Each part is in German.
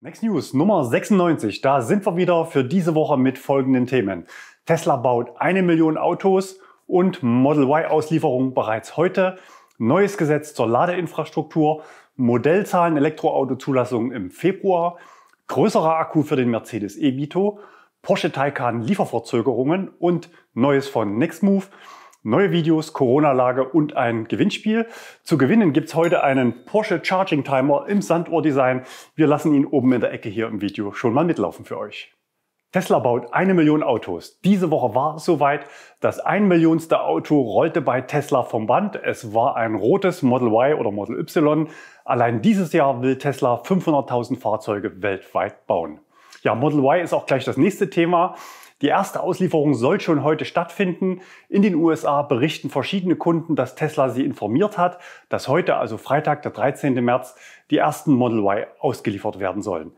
Next News Nummer 96. Da sind wir wieder für diese Woche mit folgenden Themen. Tesla baut eine Million Autos und Model Y-Auslieferung bereits heute. Neues Gesetz zur Ladeinfrastruktur. Modellzahlen Elektroautozulassungen im Februar. Größerer Akku für den Mercedes E-Vito. Porsche Taycan Lieferverzögerungen und Neues von Nextmove neue Videos, Corona-Lage und ein Gewinnspiel. Zu gewinnen gibt's heute einen Porsche Charging Timer im Sanduhr-Design. Wir lassen ihn oben in der Ecke hier im Video schon mal mitlaufen für euch. Tesla baut eine Million Autos. Diese Woche war es soweit. Das ein Millionste Auto rollte bei Tesla vom Band. Es war ein rotes Model Y oder Model Y. Allein dieses Jahr will Tesla 500.000 Fahrzeuge weltweit bauen. Ja, Model Y ist auch gleich das nächste Thema. Die erste Auslieferung soll schon heute stattfinden. In den USA berichten verschiedene Kunden, dass Tesla sie informiert hat, dass heute, also Freitag, der 13. März, die ersten Model Y ausgeliefert werden sollen.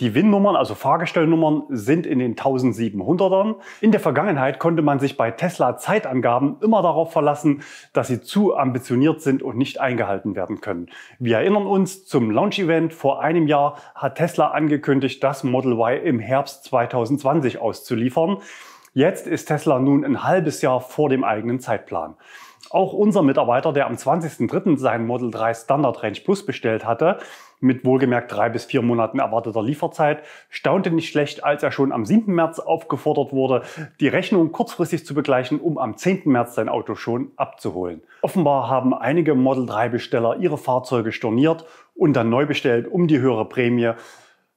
Die WIN-Nummern, also Fahrgestellnummern, sind in den 1700ern. In der Vergangenheit konnte man sich bei Tesla Zeitangaben immer darauf verlassen, dass sie zu ambitioniert sind und nicht eingehalten werden können. Wir erinnern uns, zum Launch-Event vor einem Jahr hat Tesla angekündigt, das Model Y im Herbst 2020 auszuliefern. Jetzt ist Tesla nun ein halbes Jahr vor dem eigenen Zeitplan. Auch unser Mitarbeiter, der am 20.03. sein Model 3 Standard Range Plus bestellt hatte, mit wohlgemerkt drei bis vier Monaten erwarteter Lieferzeit, staunte nicht schlecht, als er schon am 7. März aufgefordert wurde, die Rechnung kurzfristig zu begleichen, um am 10. März sein Auto schon abzuholen. Offenbar haben einige Model 3 Besteller ihre Fahrzeuge storniert und dann neu bestellt, um die höhere Prämie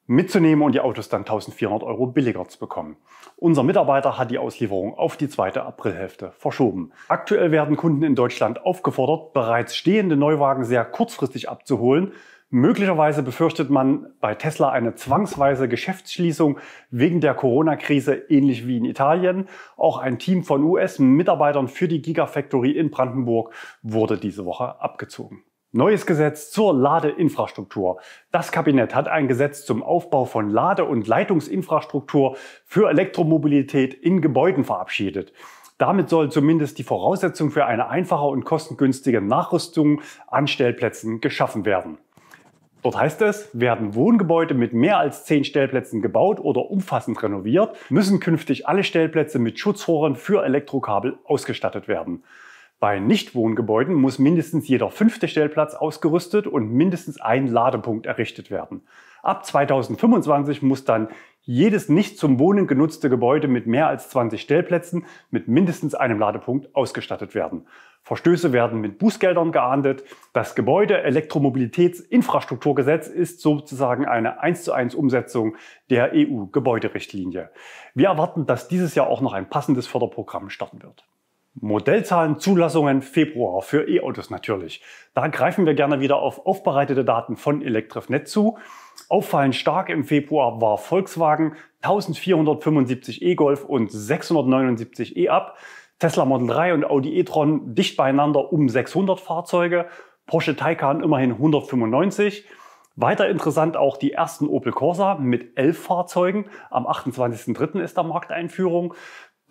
mitzunehmen und die Autos dann 1400 Euro billiger zu bekommen. Unser Mitarbeiter hat die Auslieferung auf die zweite Aprilhälfte verschoben. Aktuell werden Kunden in Deutschland aufgefordert, bereits stehende Neuwagen sehr kurzfristig abzuholen. Möglicherweise befürchtet man bei Tesla eine zwangsweise Geschäftsschließung wegen der Corona-Krise, ähnlich wie in Italien. Auch ein Team von US-Mitarbeitern für die Gigafactory in Brandenburg wurde diese Woche abgezogen. Neues Gesetz zur Ladeinfrastruktur. Das Kabinett hat ein Gesetz zum Aufbau von Lade- und Leitungsinfrastruktur für Elektromobilität in Gebäuden verabschiedet. Damit soll zumindest die Voraussetzung für eine einfache und kostengünstige Nachrüstung an Stellplätzen geschaffen werden. Dort heißt es, werden Wohngebäude mit mehr als zehn Stellplätzen gebaut oder umfassend renoviert, müssen künftig alle Stellplätze mit Schutzrohren für Elektrokabel ausgestattet werden. Bei Nichtwohngebäuden muss mindestens jeder fünfte Stellplatz ausgerüstet und mindestens ein Ladepunkt errichtet werden. Ab 2025 muss dann jedes nicht zum Wohnen genutzte Gebäude mit mehr als 20 Stellplätzen mit mindestens einem Ladepunkt ausgestattet werden. Verstöße werden mit Bußgeldern geahndet. Das Gebäude-Elektromobilitätsinfrastrukturgesetz ist sozusagen eine 1 zu 1 Umsetzung der EU-Gebäuderichtlinie. Wir erwarten, dass dieses Jahr auch noch ein passendes Förderprogramm starten wird. Modellzahlen, Zulassungen Februar für E-Autos natürlich. Da greifen wir gerne wieder auf aufbereitete Daten von Elektrifnet zu. Auffallend stark im Februar war Volkswagen 1475 E-Golf und 679 E-Up, Tesla Model 3 und Audi e-tron dicht beieinander um 600 Fahrzeuge, Porsche Taycan immerhin 195. Weiter interessant auch die ersten Opel Corsa mit 11 Fahrzeugen. Am 28.03. ist da Markteinführung.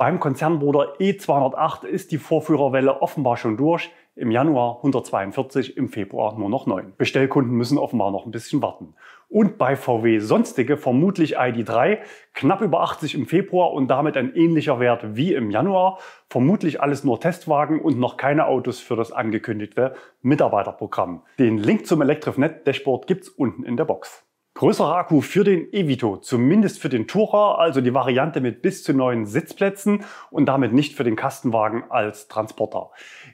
Beim Konzernbruder E208 ist die Vorführerwelle offenbar schon durch. Im Januar 142, im Februar nur noch 9. Bestellkunden müssen offenbar noch ein bisschen warten. Und bei VW Sonstige vermutlich ID3 knapp über 80 im Februar und damit ein ähnlicher Wert wie im Januar. Vermutlich alles nur Testwagen und noch keine Autos für das angekündigte Mitarbeiterprogramm. Den Link zum Elektrifnet Dashboard gibt's unten in der Box. Größerer Akku für den Evito, zumindest für den Tourer, also die Variante mit bis zu neun Sitzplätzen und damit nicht für den Kastenwagen als Transporter.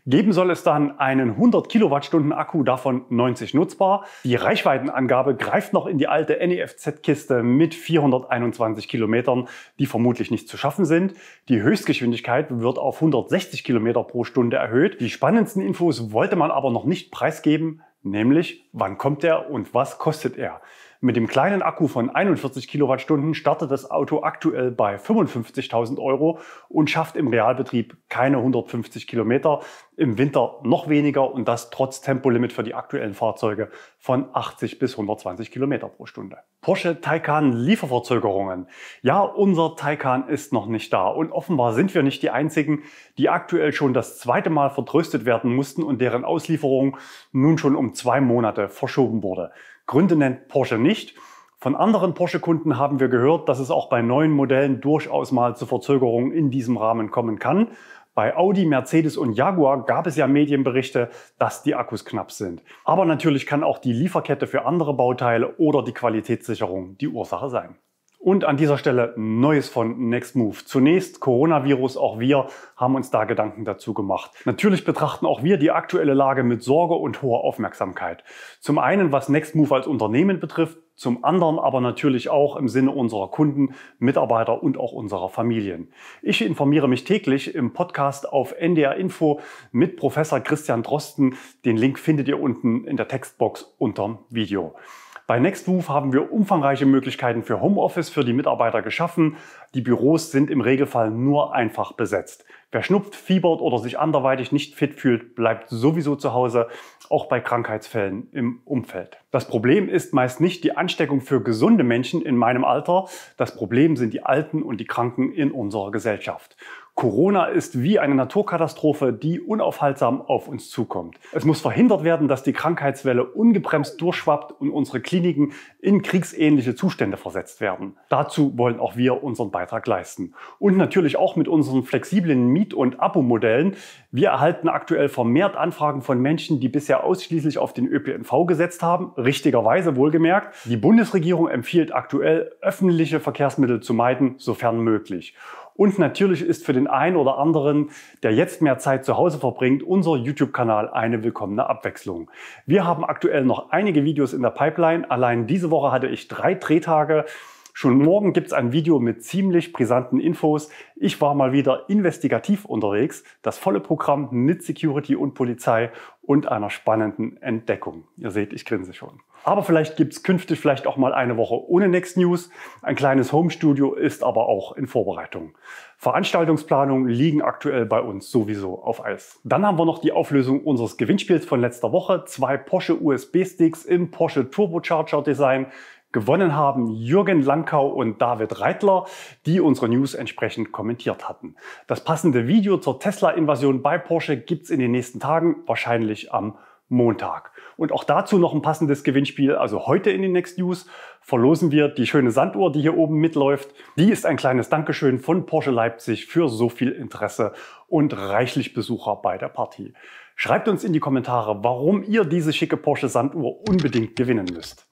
Geben soll es dann einen 100 Kilowattstunden Akku, davon 90 nutzbar. Die Reichweitenangabe greift noch in die alte NEFZ-Kiste mit 421 Kilometern, die vermutlich nicht zu schaffen sind. Die Höchstgeschwindigkeit wird auf 160 Kilometer pro Stunde erhöht. Die spannendsten Infos wollte man aber noch nicht preisgeben, nämlich wann kommt er und was kostet er. Mit dem kleinen Akku von 41 Kilowattstunden startet das Auto aktuell bei 55.000 Euro und schafft im Realbetrieb keine 150 Kilometer, im Winter noch weniger und das trotz Tempolimit für die aktuellen Fahrzeuge von 80 bis 120 Kilometer pro Stunde. Porsche Taycan Lieferverzögerungen. Ja, unser Taycan ist noch nicht da und offenbar sind wir nicht die einzigen, die aktuell schon das zweite Mal vertröstet werden mussten und deren Auslieferung nun schon um zwei Monate verschoben wurde. Gründe nennt Porsche nicht. Von anderen Porsche-Kunden haben wir gehört, dass es auch bei neuen Modellen durchaus mal zu Verzögerungen in diesem Rahmen kommen kann. Bei Audi, Mercedes und Jaguar gab es ja Medienberichte, dass die Akkus knapp sind. Aber natürlich kann auch die Lieferkette für andere Bauteile oder die Qualitätssicherung die Ursache sein. Und an dieser Stelle Neues von NextMove. Zunächst Coronavirus, auch wir haben uns da Gedanken dazu gemacht. Natürlich betrachten auch wir die aktuelle Lage mit Sorge und hoher Aufmerksamkeit. Zum einen, was NextMove als Unternehmen betrifft, zum anderen aber natürlich auch im Sinne unserer Kunden, Mitarbeiter und auch unserer Familien. Ich informiere mich täglich im Podcast auf NDR Info mit Professor Christian Drosten. Den Link findet ihr unten in der Textbox unterm Video. Bei Nextmove haben wir umfangreiche Möglichkeiten für Homeoffice für die Mitarbeiter geschaffen. Die Büros sind im Regelfall nur einfach besetzt. Wer schnupft, fiebert oder sich anderweitig nicht fit fühlt, bleibt sowieso zu Hause, auch bei Krankheitsfällen im Umfeld. Das Problem ist meist nicht die Ansteckung für gesunde Menschen in meinem Alter, das Problem sind die Alten und die Kranken in unserer Gesellschaft. Corona ist wie eine Naturkatastrophe, die unaufhaltsam auf uns zukommt. Es muss verhindert werden, dass die Krankheitswelle ungebremst durchschwappt und unsere Kliniken in kriegsähnliche Zustände versetzt werden. Dazu wollen auch wir unseren Beitrag leisten. Und natürlich auch mit unseren flexiblen Miet- und Abo-Modellen. Wir erhalten aktuell vermehrt Anfragen von Menschen, die bisher ausschließlich auf den ÖPNV gesetzt haben, richtigerweise wohlgemerkt. Die Bundesregierung empfiehlt aktuell, öffentliche Verkehrsmittel zu meiden, sofern möglich. Und natürlich ist für den einen oder anderen, der jetzt mehr Zeit zu Hause verbringt, unser YouTube-Kanal eine willkommene Abwechslung. Wir haben aktuell noch einige Videos in der Pipeline. Allein diese Woche hatte ich drei Drehtage Schon morgen gibt's ein Video mit ziemlich brisanten Infos. Ich war mal wieder investigativ unterwegs. Das volle Programm mit Security und Polizei und einer spannenden Entdeckung. Ihr seht, ich grinse schon. Aber vielleicht gibt's künftig vielleicht auch mal eine Woche ohne Next News. Ein kleines Homestudio ist aber auch in Vorbereitung. Veranstaltungsplanungen liegen aktuell bei uns sowieso auf Eis. Dann haben wir noch die Auflösung unseres Gewinnspiels von letzter Woche. Zwei Porsche USB-Sticks im Porsche Turbocharger Design Gewonnen haben Jürgen Lankau und David Reitler, die unsere News entsprechend kommentiert hatten. Das passende Video zur Tesla-Invasion bei Porsche gibt's in den nächsten Tagen, wahrscheinlich am Montag. Und auch dazu noch ein passendes Gewinnspiel. Also heute in den Next News verlosen wir die schöne Sanduhr, die hier oben mitläuft. Die ist ein kleines Dankeschön von Porsche Leipzig für so viel Interesse und reichlich Besucher bei der Partie. Schreibt uns in die Kommentare, warum ihr diese schicke Porsche Sanduhr unbedingt gewinnen müsst.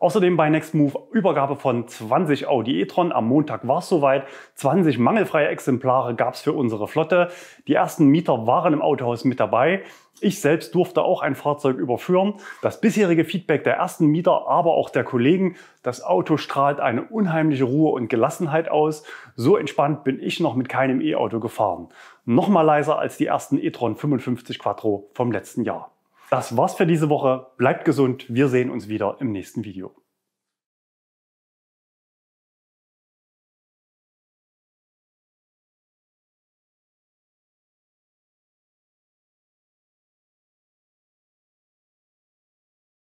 Außerdem bei Next Move Übergabe von 20 Audi e-tron. Am Montag war es soweit. 20 mangelfreie Exemplare gab es für unsere Flotte. Die ersten Mieter waren im Autohaus mit dabei. Ich selbst durfte auch ein Fahrzeug überführen. Das bisherige Feedback der ersten Mieter, aber auch der Kollegen, das Auto strahlt eine unheimliche Ruhe und Gelassenheit aus. So entspannt bin ich noch mit keinem E-Auto gefahren. Noch mal leiser als die ersten e-tron 55 Quattro vom letzten Jahr. Das war's für diese Woche. Bleibt gesund. Wir sehen uns wieder im nächsten Video.